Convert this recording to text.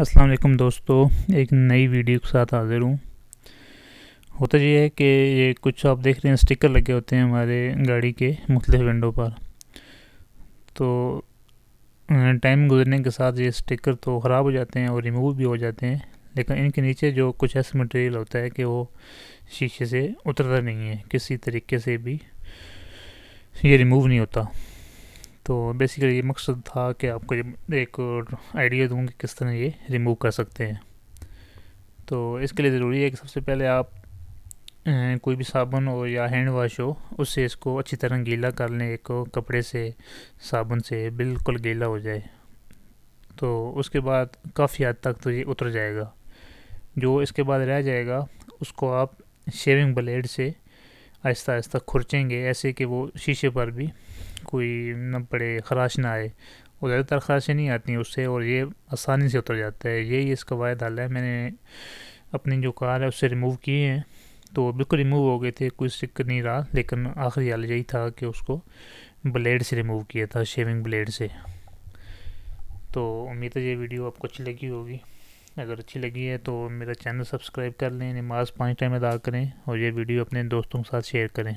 अस्सलाम वालेकुम दोस्तों एक नई वीडियो के साथ हाज़िर हूँ होता यह है कि ये कुछ आप देख रहे हैं स्टिकर लगे होते हैं हमारे गाड़ी के मुख्तलिफ विंडो पर तो टाइम गुजरने के साथ ये स्टिकर तो ख़राब हो जाते हैं और रिमूव भी हो जाते हैं लेकिन इनके नीचे जो कुछ ऐसा मटेरियल होता है कि वो शीशे से उतरता नहीं है किसी तरीके से भी ये रिमूव नहीं होता तो बेसिकली ये मकसद था कि आपको एक आइडिया दूँ कि किस तरह ये रिमूव कर सकते हैं तो इसके लिए ज़रूरी है कि सबसे पहले आप कोई भी साबुन हो या हैंड वॉश हो उससे इसको अच्छी तरह गीला कर लें एक कपड़े से साबुन से बिल्कुल गीला हो जाए तो उसके बाद काफ़ी हद तक तो ये उतर जाएगा जो इसके बाद रह जाएगा उसको आप शेविंग ब्लेड से आहिस्ता आहिस्ता खुरचेंगे ऐसे कि वो शीशे पर भी कोई ना पड़े खराश ना आए और ज़्यादातर खराशें नहीं आती उससे और ये आसानी से उतर जाता है यही इसका वायद हाल है मैंने अपनी जो कार है उससे रिमूव किए हैं तो बिल्कुल रिमूव हो गए थे कोई दिक्कत नहीं रहा लेकिन आखिरी हाल यही था कि उसको ब्लेड से रिमूव किया था शेविंग ब्लेड से तो उम्मीद है ये वीडियो आपको अच्छी लगी होगी अगर अच्छी लगी है तो मेरा चैनल सब्सक्राइब कर लें नमाज़ पाँच टाइम अदा करें और ये वीडियो अपने दोस्तों के साथ शेयर करें